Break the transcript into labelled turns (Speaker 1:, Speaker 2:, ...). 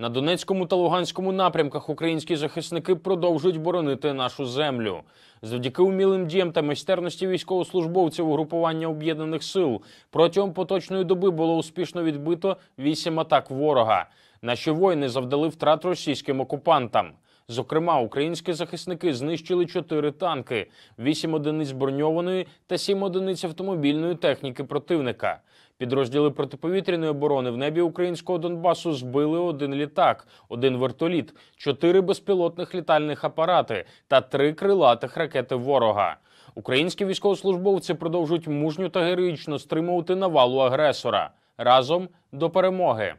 Speaker 1: На Донецькому та Луганському напрямках українські захисники продовжують боронити нашу землю. Завдяки умілим діям та майстерності військовослужбовців угрупування об'єднаних сил протягом поточної доби було успішно відбито вісім атак ворога. Наші воїни завдали втрат російським окупантам. Зокрема, українські захисники знищили чотири танки, вісім одиниць броньованої та сім одиниць автомобільної техніки противника. Підрозділи протиповітряної оборони в небі українського Донбасу збили один літак, один вертоліт, чотири безпілотних літальних апарати та три крилатих ракети ворога. Українські військовослужбовці продовжують мужньо та героїчно стримувати навалу агресора разом до перемоги.